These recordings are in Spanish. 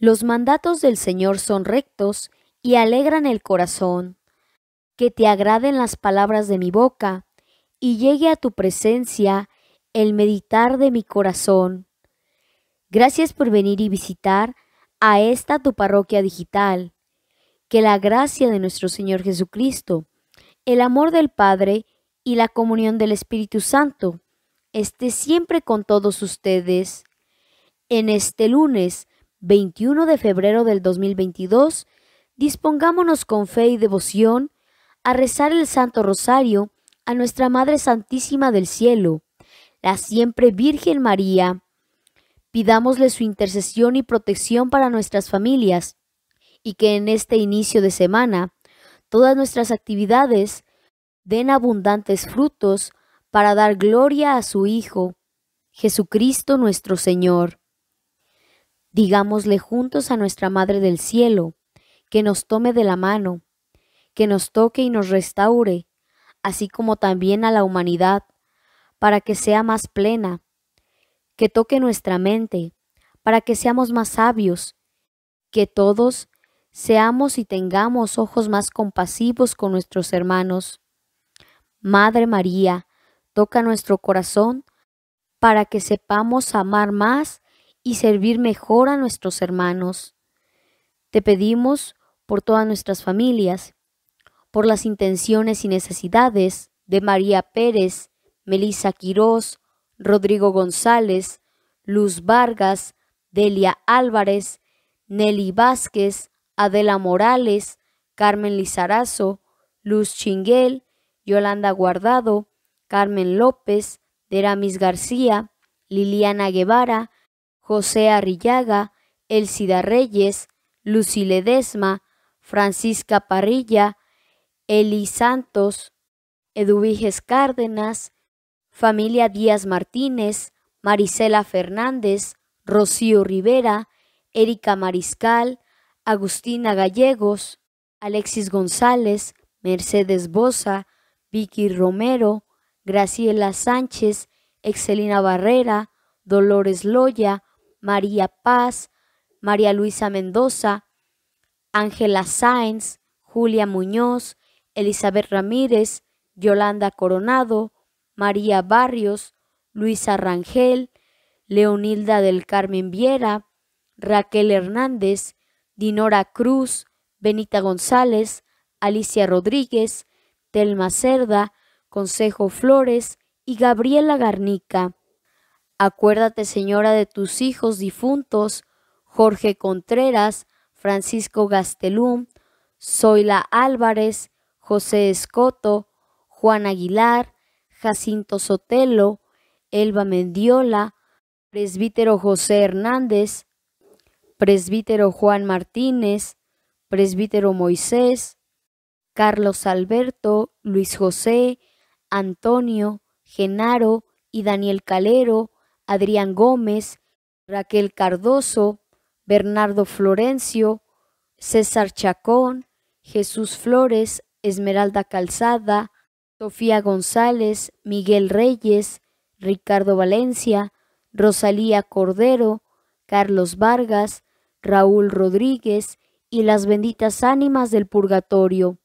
Los mandatos del Señor son rectos y alegran el corazón. Que te agraden las palabras de mi boca y llegue a tu presencia el meditar de mi corazón. Gracias por venir y visitar a esta tu parroquia digital. Que la gracia de nuestro Señor Jesucristo, el amor del Padre y la comunión del Espíritu Santo esté siempre con todos ustedes. En este lunes, 21 de febrero del 2022, dispongámonos con fe y devoción a rezar el Santo Rosario a nuestra Madre Santísima del Cielo, la siempre Virgen María. Pidámosle su intercesión y protección para nuestras familias y que en este inicio de semana todas nuestras actividades den abundantes frutos para dar gloria a su Hijo, Jesucristo nuestro Señor. Digámosle juntos a nuestra Madre del Cielo, que nos tome de la mano, que nos toque y nos restaure, así como también a la humanidad, para que sea más plena, que toque nuestra mente, para que seamos más sabios, que todos seamos y tengamos ojos más compasivos con nuestros hermanos. Madre María, toca nuestro corazón para que sepamos amar más y servir mejor a nuestros hermanos. Te pedimos por todas nuestras familias, por las intenciones y necesidades de María Pérez, Melisa Quirós, Rodrigo González, Luz Vargas, Delia Álvarez, Nelly Vázquez, Adela Morales, Carmen Lizarazo, Luz Chinguel, Yolanda Guardado, Carmen López, Deramis García, Liliana Guevara, José Arrillaga, Elcida Reyes, Lucy Ledesma, Francisca Parrilla, Eli Santos, Eduviges Cárdenas, familia Díaz Martínez, Marisela Fernández, Rocío Rivera, Erika Mariscal, Agustina Gallegos, Alexis González, Mercedes Bosa, Vicky Romero, Graciela Sánchez, Excelina Barrera, Dolores Loya, María Paz, María Luisa Mendoza, Ángela Sáenz, Julia Muñoz, Elizabeth Ramírez, Yolanda Coronado, María Barrios, Luisa Rangel, Leonilda del Carmen Viera, Raquel Hernández, Dinora Cruz, Benita González, Alicia Rodríguez, Telma Cerda, Consejo Flores y Gabriela Garnica. Acuérdate, señora, de tus hijos difuntos, Jorge Contreras, Francisco Gastelum, Zoila Álvarez, José Escoto, Juan Aguilar, Jacinto Sotelo, Elba Mendiola, presbítero José Hernández, presbítero Juan Martínez, presbítero Moisés, Carlos Alberto, Luis José, Antonio, Genaro y Daniel Calero, Adrián Gómez, Raquel Cardoso, Bernardo Florencio, César Chacón, Jesús Flores, Esmeralda Calzada, Sofía González, Miguel Reyes, Ricardo Valencia, Rosalía Cordero, Carlos Vargas, Raúl Rodríguez y las benditas ánimas del purgatorio.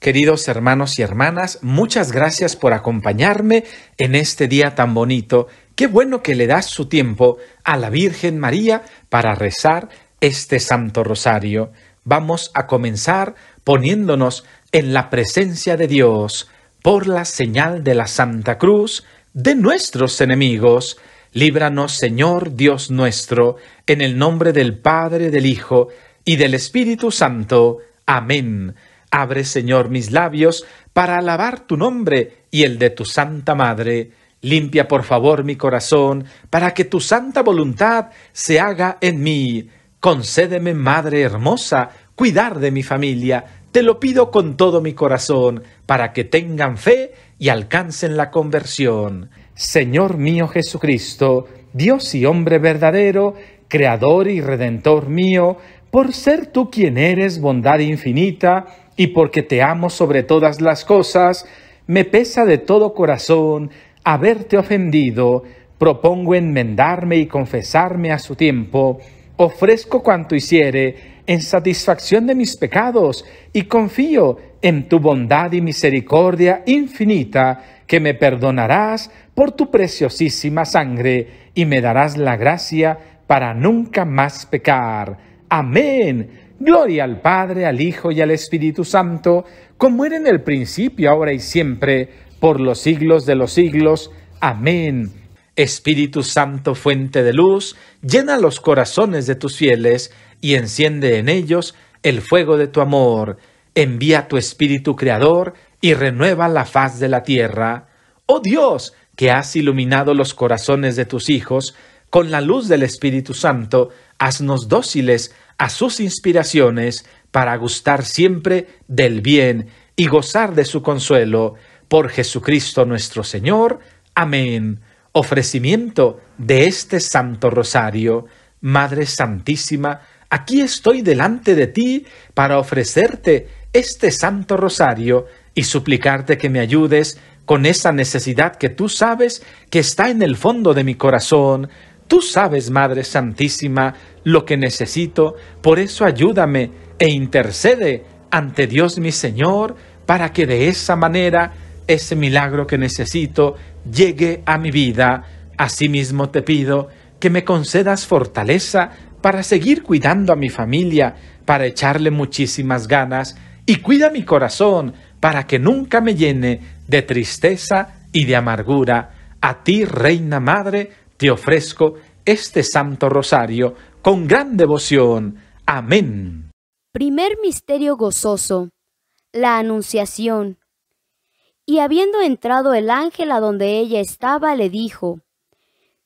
Queridos hermanos y hermanas, muchas gracias por acompañarme en este día tan bonito Qué bueno que le das su tiempo a la Virgen María para rezar este Santo Rosario. Vamos a comenzar poniéndonos en la presencia de Dios por la señal de la Santa Cruz de nuestros enemigos. Líbranos, Señor Dios nuestro, en el nombre del Padre, del Hijo y del Espíritu Santo. Amén. Abre, Señor, mis labios para alabar tu nombre y el de tu Santa Madre Limpia por favor mi corazón, para que tu santa voluntad se haga en mí. Concédeme, Madre hermosa, cuidar de mi familia. Te lo pido con todo mi corazón, para que tengan fe y alcancen la conversión. Señor mío Jesucristo, Dios y hombre verdadero, Creador y Redentor mío, por ser tú quien eres bondad infinita, y porque te amo sobre todas las cosas, me pesa de todo corazón haberte ofendido, propongo enmendarme y confesarme a su tiempo, ofrezco cuanto hiciere en satisfacción de mis pecados y confío en tu bondad y misericordia infinita que me perdonarás por tu preciosísima sangre y me darás la gracia para nunca más pecar. Amén. Gloria al Padre, al Hijo y al Espíritu Santo, como era en el principio, ahora y siempre por los siglos de los siglos. Amén. Espíritu Santo, fuente de luz, llena los corazones de tus fieles y enciende en ellos el fuego de tu amor. Envía tu Espíritu Creador y renueva la faz de la tierra. Oh Dios, que has iluminado los corazones de tus hijos, con la luz del Espíritu Santo, haznos dóciles a sus inspiraciones para gustar siempre del bien y gozar de su consuelo por Jesucristo nuestro Señor. Amén. Ofrecimiento de este Santo Rosario. Madre Santísima, aquí estoy delante de ti para ofrecerte este Santo Rosario y suplicarte que me ayudes con esa necesidad que tú sabes que está en el fondo de mi corazón. Tú sabes, Madre Santísima, lo que necesito, por eso ayúdame e intercede ante Dios mi Señor, para que de esa manera ese milagro que necesito llegue a mi vida. Asimismo te pido que me concedas fortaleza para seguir cuidando a mi familia, para echarle muchísimas ganas, y cuida mi corazón para que nunca me llene de tristeza y de amargura. A ti, Reina Madre, te ofrezco este Santo Rosario con gran devoción. Amén. Primer Misterio Gozoso. La Anunciación. Y habiendo entrado el ángel a donde ella estaba, le dijo,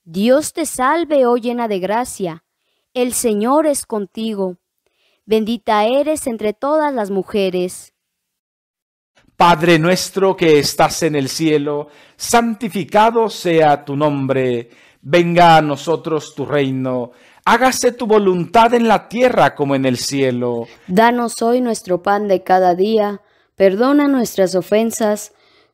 Dios te salve, oh llena de gracia, el Señor es contigo, bendita eres entre todas las mujeres. Padre nuestro que estás en el cielo, santificado sea tu nombre, venga a nosotros tu reino, hágase tu voluntad en la tierra como en el cielo. Danos hoy nuestro pan de cada día, perdona nuestras ofensas,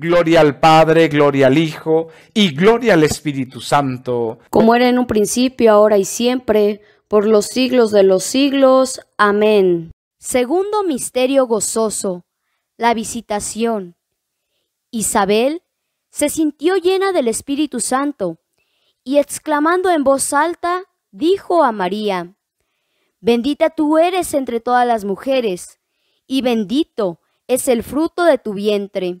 Gloria al Padre, gloria al Hijo y gloria al Espíritu Santo. Como era en un principio, ahora y siempre, por los siglos de los siglos. Amén. Segundo misterio gozoso, la visitación. Isabel se sintió llena del Espíritu Santo y exclamando en voz alta, dijo a María, Bendita tú eres entre todas las mujeres, y bendito es el fruto de tu vientre.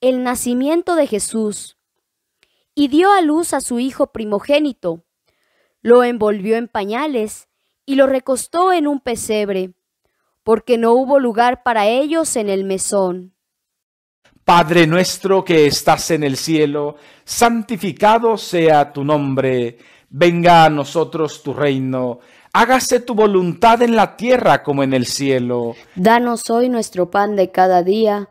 el nacimiento de Jesús y dio a luz a su hijo primogénito. Lo envolvió en pañales y lo recostó en un pesebre, porque no hubo lugar para ellos en el mesón. Padre nuestro que estás en el cielo, santificado sea tu nombre, venga a nosotros tu reino, hágase tu voluntad en la tierra como en el cielo. Danos hoy nuestro pan de cada día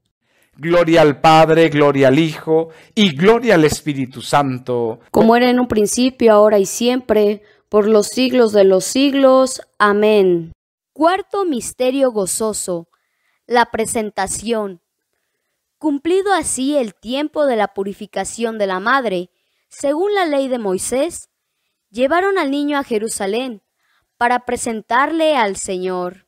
Gloria al Padre, gloria al Hijo y gloria al Espíritu Santo. Como era en un principio, ahora y siempre, por los siglos de los siglos. Amén. Cuarto misterio gozoso. La presentación. Cumplido así el tiempo de la purificación de la madre, según la ley de Moisés, llevaron al niño a Jerusalén para presentarle al Señor.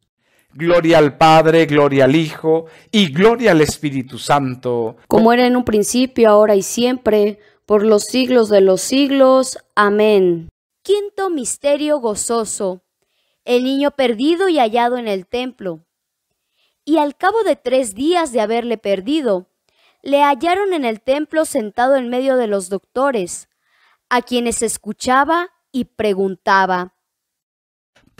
Gloria al Padre, gloria al Hijo y gloria al Espíritu Santo. Como era en un principio, ahora y siempre, por los siglos de los siglos. Amén. Quinto misterio gozoso. El niño perdido y hallado en el templo. Y al cabo de tres días de haberle perdido, le hallaron en el templo sentado en medio de los doctores, a quienes escuchaba y preguntaba.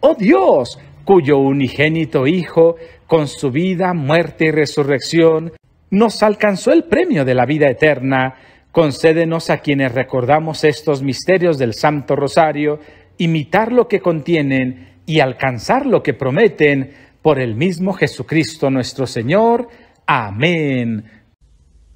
oh Dios, cuyo unigénito Hijo, con su vida, muerte y resurrección, nos alcanzó el premio de la vida eterna, concédenos a quienes recordamos estos misterios del Santo Rosario, imitar lo que contienen y alcanzar lo que prometen por el mismo Jesucristo nuestro Señor. Amén.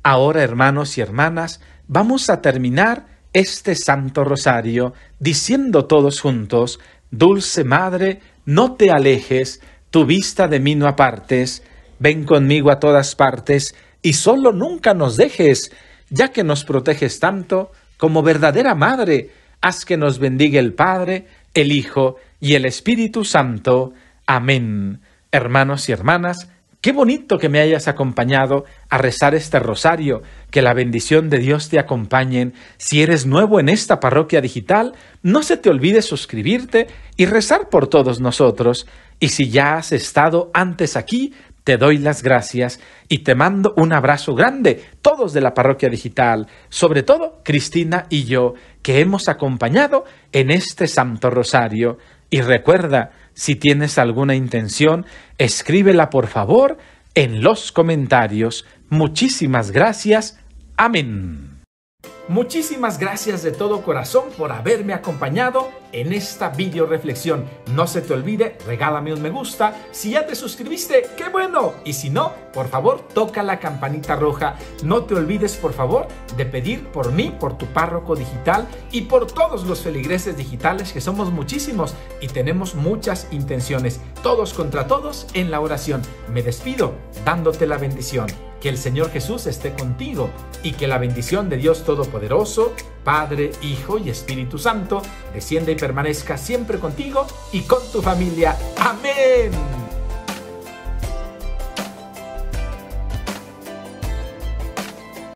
Ahora, hermanos y hermanas, vamos a terminar este Santo Rosario diciendo todos juntos, Dulce Madre, no te alejes, tu vista de mí no apartes, ven conmigo a todas partes y solo nunca nos dejes, ya que nos proteges tanto como verdadera Madre, haz que nos bendiga el Padre, el Hijo y el Espíritu Santo. Amén. Hermanos y hermanas, Qué bonito que me hayas acompañado a rezar este rosario, que la bendición de Dios te acompañe. Si eres nuevo en esta parroquia digital, no se te olvide suscribirte y rezar por todos nosotros. Y si ya has estado antes aquí, te doy las gracias y te mando un abrazo grande, todos de la parroquia digital, sobre todo Cristina y yo, que hemos acompañado en este Santo Rosario. Y recuerda, si tienes alguna intención, Escríbela por favor en los comentarios. Muchísimas gracias. Amén. Muchísimas gracias de todo corazón por haberme acompañado en esta video reflexión. No se te olvide, regálame un me gusta. Si ya te suscribiste, qué bueno. Y si no, por favor, toca la campanita roja. No te olvides, por favor, de pedir por mí, por tu párroco digital y por todos los feligreses digitales que somos muchísimos y tenemos muchas intenciones. Todos contra todos en la oración. Me despido dándote la bendición. Que el Señor Jesús esté contigo y que la bendición de Dios Todopoderoso, Padre, Hijo y Espíritu Santo, descienda y permanezca siempre contigo y con tu familia. Amén.